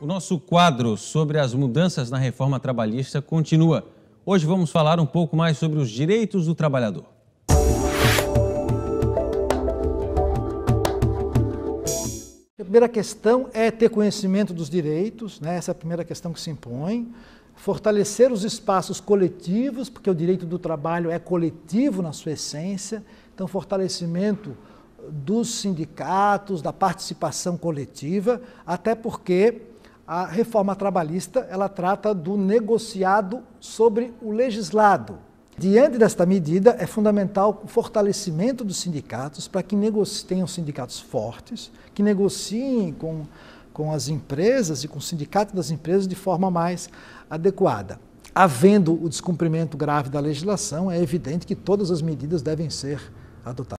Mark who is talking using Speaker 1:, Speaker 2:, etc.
Speaker 1: O nosso quadro sobre as mudanças na reforma trabalhista continua. Hoje vamos falar um pouco mais sobre os direitos do trabalhador.
Speaker 2: A primeira questão é ter conhecimento dos direitos, né? essa é a primeira questão que se impõe. Fortalecer os espaços coletivos, porque o direito do trabalho é coletivo na sua essência, então, fortalecimento dos sindicatos, da participação coletiva, até porque a reforma trabalhista ela trata do negociado sobre o legislado. Diante desta medida, é fundamental o fortalecimento dos sindicatos para que tenham sindicatos fortes, que negociem com, com as empresas e com o sindicato das empresas de forma mais adequada. Havendo o descumprimento grave da legislação, é evidente que todas as medidas devem ser adotadas.